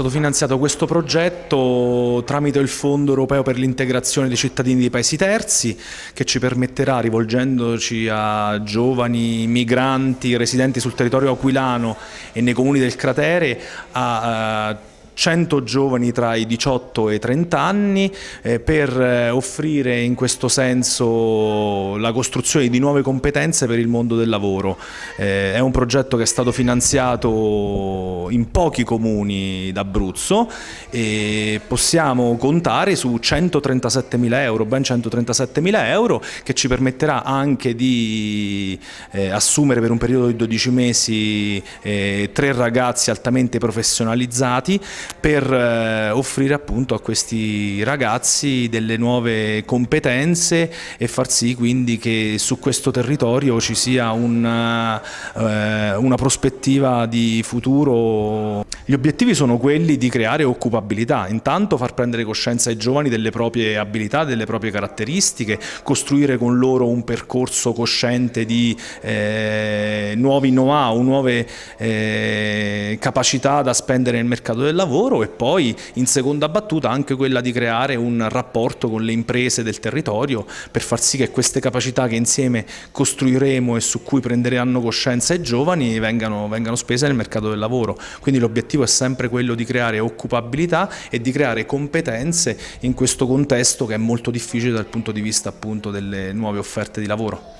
È stato finanziato questo progetto tramite il Fondo europeo per l'integrazione dei cittadini di paesi terzi che ci permetterà, rivolgendoci a giovani migranti residenti sul territorio aquilano e nei comuni del cratere, a eh, 100 giovani tra i 18 e i 30 anni eh, per eh, offrire in questo senso la costruzione di nuove competenze per il mondo del lavoro. Eh, è un progetto che è stato finanziato in pochi comuni d'Abruzzo e possiamo contare su 137 mila euro, ben 137 mila euro che ci permetterà anche di eh, assumere per un periodo di 12 mesi eh, tre ragazzi altamente professionalizzati per eh, offrire appunto a questi ragazzi delle nuove competenze e far sì quindi che su questo territorio ci sia una, eh, una prospettiva di futuro gli obiettivi sono quelli di creare occupabilità, intanto far prendere coscienza ai giovani delle proprie abilità, delle proprie caratteristiche, costruire con loro un percorso cosciente di eh, nuovi know-how, nuove eh, capacità da spendere nel mercato del lavoro e poi in seconda battuta anche quella di creare un rapporto con le imprese del territorio per far sì che queste capacità che insieme costruiremo e su cui prenderanno coscienza i giovani vengano, vengano spese nel mercato del lavoro. Quindi l'obiettivo l'obiettivo è sempre quello di creare occupabilità e di creare competenze in questo contesto che è molto difficile dal punto di vista appunto delle nuove offerte di lavoro.